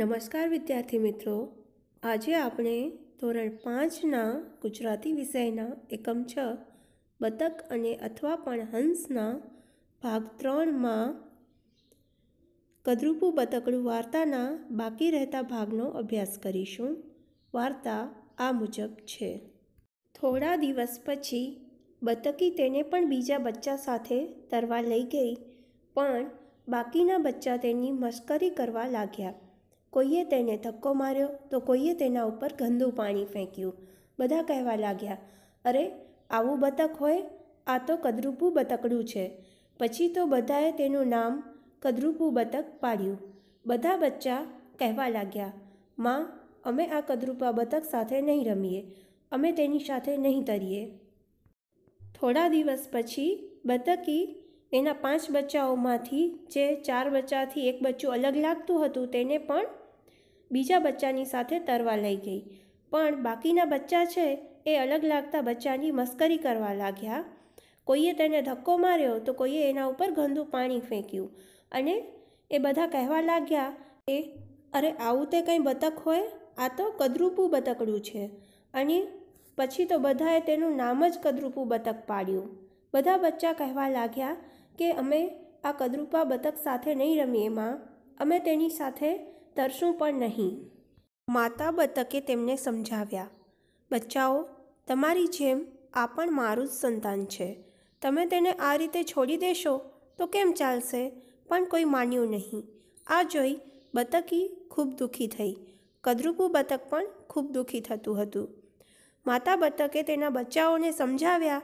નમસ્કાર વિદ્યાર્થી મિત્રો આજે આપણે ધોરણ પાંચના ગુજરાતી વિષયના એકમ છ બતક અને અથવા પણ હંસના ભાગ ત્રણમાં કદરૂપું બતકડું વાર્તાના બાકી રહેતા ભાગનો અભ્યાસ કરીશું વાર્તા આ મુજબ છે થોડા દિવસ પછી બતકી તેને પણ બીજા બચ્ચા સાથે તરવા લઈ ગઈ પણ બાકીના બચ્ચા તેની મશ્કરી કરવા લાગ્યા કોઈએ તેને ધક્કો માર્યો તો કોઈએ તેના ઉપર ગંદુ પાણી ફેંક્યું બધા કહેવા લાગ્યા અરે આવું બતક હોય આ તો કદરૂપુ બતકડું છે પછી તો બધાએ તેનું નામ કદરૂપુ બતક પાડ્યું બધા બચ્ચા કહેવા લાગ્યા માં અમે આ કદરૂપા બતક સાથે નહીં રમીએ અમે તેની સાથે નહીં તરીએ થોડા દિવસ પછી બતકી એના પાંચ બચ્ચાઓમાંથી જે ચાર બચ્ચાથી એક બચ્ચું અલગ લાગતું હતું તેને પણ બીજા બચ્ચાની સાથે તરવા લઈ ગઈ પણ બાકીના બચ્ચા છે એ અલગ લાગતા બચ્ચાની મસ્કરી કરવા લાગ્યા કોઈએ તેને ધક્કો માર્યો તો કોઈએ એના ઉપર ગંદુ પાણી ફેંક્યું અને એ બધા કહેવા લાગ્યા એ અરે આવું તે કંઈ બતક હોય આ તો કદરૂપું બતકડું છે અને પછી તો બધાએ તેનું નામ જ કદરૂપું બતક પાડ્યું બધા બચ્ચા કહેવા લાગ્યા કે અમે આ કદરૂપા બતક સાથે નહીં રમીએ માં અમે તેની સાથે તરશું પણ નહીં માતા બતકે તેમને સમજાવ્યા બચ્ચાઓ તમારી જેમ આ પણ મારું જ સંતાન છે તમે તેને આ રીતે છોડી દેશો તો કેમ ચાલશે પણ કોઈ માન્યું નહીં આ જોઈ બતકી ખૂબ દુઃખી થઈ કદરૂપુ બતક પણ ખૂબ દુઃખી થતું હતું માતા બતકે તેના બચ્ચાઓને સમજાવ્યા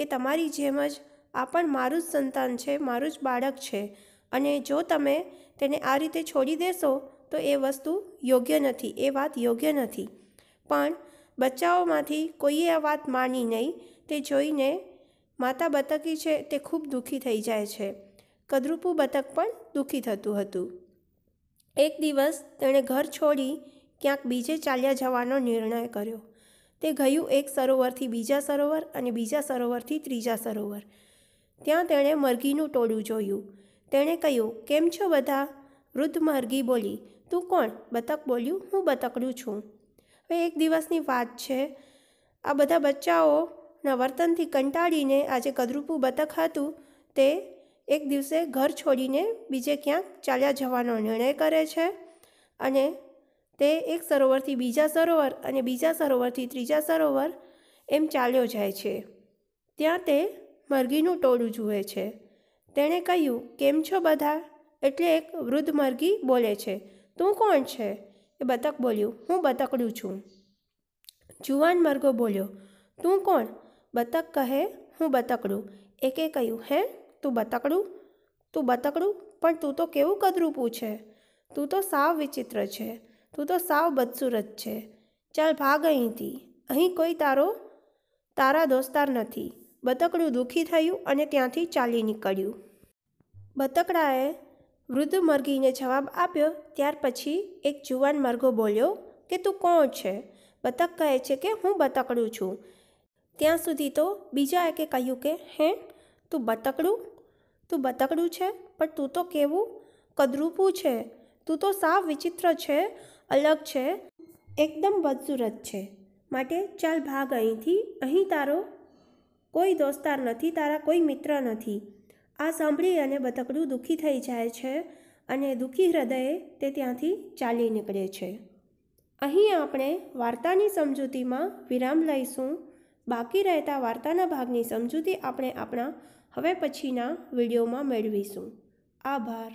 કે તમારી જેમ જ આ પણ મારું જ સંતાન છે મારું જ બાળક છે અને જો તમે તેને આ રીતે છોડી દેશો તો એ વસ્તુ યોગ્ય નથી એ વાત યોગ્ય નથી પણ બચ્ચાઓમાંથી કોઈએ આ વાત માની નહીં તે જોઈને માતા બતકી છે તે ખૂબ દુઃખી થઈ જાય છે કદરૂપું બતક પણ દુઃખી થતું હતું એક દિવસ તેણે ઘર છોડી ક્યાંક બીજે ચાલ્યા જવાનો નિર્ણય કર્યો તે ગયું એક સરોવરથી બીજા સરોવર અને બીજા સરોવરથી ત્રીજા સરોવર ત્યાં તેણે મરઘીનું ટોળું જોયું તેણે કહ્યું કેમ છો બધા વૃદ્ધ મરઘી બોલી તું કોણ બતક બોલ્યું હું બતકડું છું હવે એક દિવસની વાત છે આ બધા બચ્ચાઓના વર્તનથી કંટાળીને આજે જે કદરૂપું બતક હતું તે એક દિવસે ઘર છોડીને બીજે ક્યાંક ચાલ્યા જવાનો નિર્ણય કરે છે અને તે એક સરોવરથી બીજા સરોવર અને બીજા સરોવરથી ત્રીજા સરોવર એમ ચાલ્યો જાય છે ત્યાં તે મરઘીનું ટોળું જુએ છે તેણે કહ્યું કેમ છો બધા એટલે એક વૃદ્ધ મરઘી બોલે છે તું કોણ છે એ બતક બોલ્યું હું બતકડું છું જુવાન મરઘો બોલ્યો તું કોણ બતક કહે હું બતકડું એકે કહ્યું હે તું બતકડું તું બતકડું પણ તું તો કેવું કદરૂપું છે તું તો સાવ વિચિત્ર છે તું તો સાવ બદસૂરત છે ચાલ ભાગ અહીંથી અહીં કોઈ તારો તારા દોસ્તાર નથી બતકડું દુઃખી થયું અને ત્યાંથી ચાલી નીકળ્યું બતકડાએ વૃદ્ધ મરઘીને જવાબ આપ્યો ત્યાર પછી એક જુવાન મરઘો બોલ્યો કે તું કોણ છે બતક કહે છે કે હું બતકડું છું ત્યાં સુધી તો બીજા એકે કહ્યું કે હે તું બતકડું તું બતકડું છે પણ તું તો કેવું કદરૂપું છે તું તો સાવ વિચિત્ર છે અલગ છે એકદમ બદસુરત છે માટે ચાલ ભાગ અહીંથી અહીં તારો કોઈ દોસ્તાર નથી તારા કોઈ મિત્ર નથી આ સાંભળી અને બતકડું દુઃખી થઈ જાય છે અને દુઃખી હૃદયે તે ત્યાંથી ચાલી નીકળે છે અહીં આપણે વાર્તાની સમજૂતીમાં વિરામ લઈશું બાકી રહેતા વાર્તાના ભાગની સમજૂતી આપણે આપણા હવે પછીના વિડીયોમાં મેળવીશું આભાર